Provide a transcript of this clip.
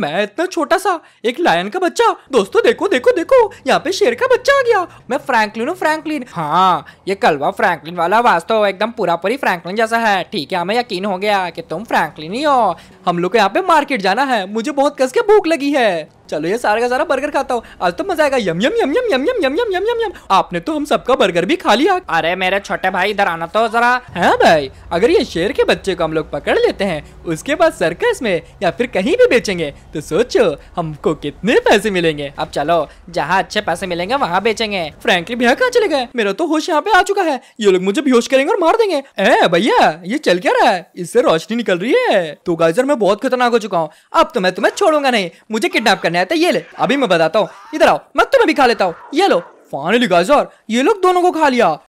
मैं इतना छोटा सा एक लायन का बच्चा दोस्तों देखो देखो देखो यहाँ पे शेर का बच्चा आ गया मैं फ्रैंकलिन हूँ फ्रैंकलिन हाँ ये कलवा फ्रैंकलिन वाला वास्तव एकदम पूरा पूरी फ्रैंकलिन जैसा है ठीक है हमें यकीन हो गया कि तुम फ्रैंकलिन ही हो हम लोग को यहाँ पे मार्केट जाना है मुझे बहुत कस के भूख लगी है चलो ये सारा का सारा बर्गर खाता हूँ आज तो मजा आएगा यम यम यम यम यम यम यम यम यम यम यम आपने तो हम सबका बर्गर भी खा लिया अरे मेरे छोटे भाई इधर आना तो जरा है भाई अगर ये शेर के बच्चे को हम लोग पकड़ लेते हैं उसके बाद सर्कस में या फिर कहीं भी बेचेंगे तो सोचो हमको कितने पैसे मिलेंगे अब चलो जहाँ अच्छे पैसे मिलेंगे वहाँ बेचेंगे फ्रेंकली भैया कहाँ चले गए मेरा तो होश यहाँ पे आ चुका है ये लोग मुझे बेहोश करेंगे और मार देंगे भैया ये चल क्या रहा है इससे रोशनी निकल रही है तो गाजर मैं बहुत खतरनाक हो चुका हूँ अब तो मैं तुम्हें छोड़ूंगा नहीं मुझे किडनेप करने आया था ये ले अभी मैं बताता हूँ इधर आओ मैं तुम्हें भी खा लेता हूँ ये लो फाइनली गाइस ये लोग दोनों को खा लिया